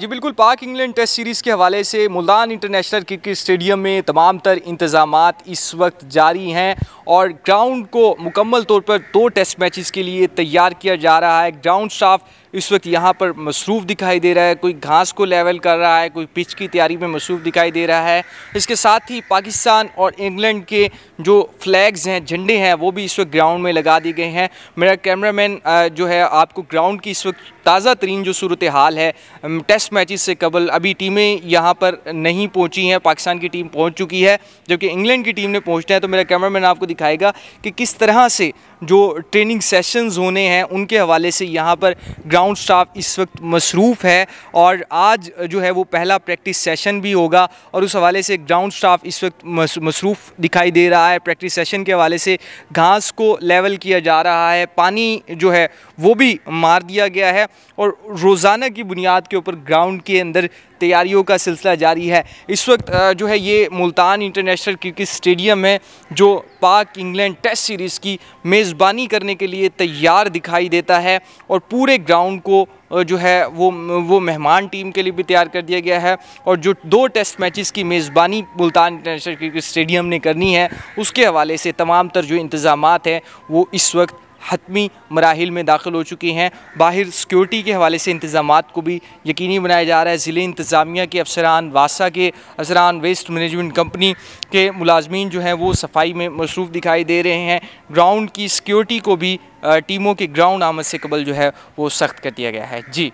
जी बिल्कुल पाक England test series के हवाले से मुल्तान इंटरनेशनल क्रिकेट स्टेडियम में तमाम तर इंतज़ाम इस वक्त जारी हैं और ग्राउंड को मुकम्मल तौर पर दो टेस्ट मैचेस के लिए तैयार किया जा रहा है ग्राउंड स्टाफ इस वक्त यहाँ पर मसरूफ़ दिखाई दे रहा है कोई घास को लेवल कर रहा है कोई पिच की तैयारी में मसरूफ़ दिखाई दे रहा है इसके साथ ही पाकिस्तान और इंग्लैंड के जो फ्लैग्स हैं झंडे हैं वो भी इस वक्त ग्राउंड में लगा दिए गए हैं मेरा कैमरामैन जो है आपको ग्राउंड की इस वक्त ताज़ा तरीन जो सूरत हाल है टेस्ट मैच से कबल अभी टीमें यहाँ पर नहीं पहुँची हैं पाकिस्तान की टीम पहुँच चुकी है जबकि इंग्लैंड की टीम ने पहुँचना है तो मेरा कैमरा आपको दिखाएगा कि किस तरह से जो ट्रेनिंग सेशंस होने हैं उनके हवाले से यहाँ पर ग्राउंड स्टाफ इस वक्त मसरूफ़ है और आज जो है वो पहला प्रैक्टिस सेशन भी होगा और उस हवाले से ग्राउंड स्टाफ इस वक्त मसरूफ़ दिखाई दे रहा है प्रैक्टिस सेशन के हवाले से घास को लेवल किया जा रहा है पानी जो है वो भी मार दिया गया है और रोज़ाना की बुनियाद के ऊपर ग्राउंड के अंदर तैयारियों का सिलसिला जारी है इस वक्त जो है ये मुल्तान इंटरनेशनल क्रिकेट स्टेडियम है जो पाक इंग्लैंड टेस्ट सीरीज़ की मेज़ मेज़बानी करने के लिए तैयार दिखाई देता है और पूरे ग्राउंड को जो है वो वो मेहमान टीम के लिए भी तैयार कर दिया गया है और जो दो टेस्ट मैचेस की मेज़बानी मुल्तान इंटरनेशनल क्रिकेट स्टेडियम ने करनी है उसके हवाले से तमाम तर जो इंतज़ाम हैं वो इस वक्त हतमी मराहल में दाखिल हो चुकी हैं बाहर सिक्योरिटी के हवाले से इंतजाम को भी यकीनी बनाया जा रहा है ज़िले इंतज़ामिया के अफसरान वासा के अफसरान वेस्ट मैनेजमेंट कंपनी के मुलाजमीन जो हैं वो सफाई में मसरूफ़ दिखाई दे रहे हैं ग्राउंड की सिक्योरिटी को भी टीमों के ग्राउंड आमद से कबल जो है वो सख्त कर दिया गया है जी